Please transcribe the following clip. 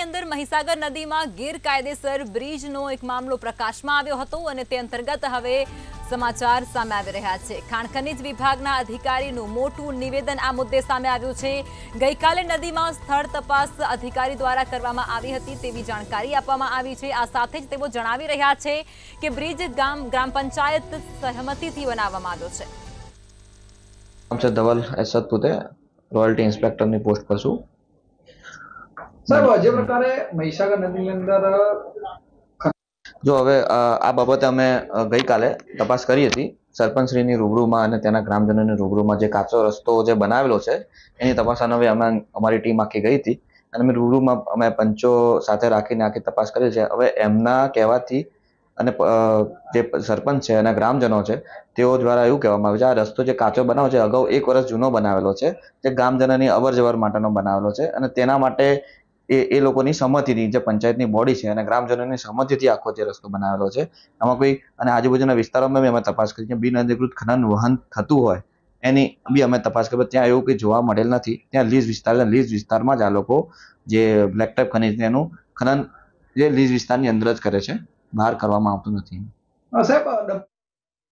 વડોદરાની અંદર મહીસાગર નદીમાં ગેરકાયદેસર બ્રિજનો એક મામલો પ્રકાશમાં આવ્યો હતો અને તે અંતર્ગત હવે સમાચાર સામે આવી રહ્યા છે ખાણ ખનિજ વિભાગના અધિકારીનું મોટું નિવેદન આ મુદ્દે સામે આવ્યું છે ગઈકાલે નદીમાં સ્થળ તપાસ અધિકારી દ્વારા કરવામાં આવી હતી તેવી જાણકારી આપવામાં આવી છે આ સાથે જ તેઓ જણાવી રહ્યા છે કે બ્રિજ ગામ ગ્રામ પંચાયત સહમતિથી બનાવવામાં આવ્યો છે ધવલ એસ સતપુતે રોયલ્ટી ઇન્સ્પેક્ટરની પોસ્ટ પર છું જો હવે આ બાબતે અમે ગઈકાલે તપાસ કરી હતી સરપંચશ્રીની રૂબરૂમાં અને તેના ગ્રામજનોની રૂબરૂમાં જે કાચો રસ્તો જે બનાવેલો છે એની તપાસ હવે અમે અમારી ટીમ આખી ગઈ હતી અને અમે રૂબરૂમાં અમે પંચો સાથે રાખીને આખી તપાસ કરી છે હવે એમના કહેવાથી અને જે સરપંચ છે અને ગ્રામજનો છે તેઓ દ્વારા એવું કહેવામાં આવ્યું છે આ રસ્તો જે કાચો બનાવ છે અગાઉ એક વર્ષ જૂનો બનાવેલો છે જે ગ્રામજનોની અવર જવર માટેનો બનાવેલો છે અને તેના માટે એ એ લોકોની સંમતિથી જે પંચાયતની બોડી છે અને ગ્રામજનોની સંમતિથી આખો જે રસ્તો બનાવેલો છે આમાં કોઈ અને આજુબાજુના વિસ્તારોમાં બી અમે તપાસ કરી છે બિન અધિકૃત ખનન વહન થતું હોય એની બી અમે તપાસ કરી ત્યાં એવું કંઈ જોવા મળેલ નથી ત્યાં લીઝ વિસ્તાર લીઝ વિસ્તારમાં જ આ લોકો જે બ્લેક ટાઈપ ખનીજ એનું ખનન જે લીઝ વિસ્તારની અંદર જ કરે છે બહાર કરવામાં આવતું નથી સાહેબ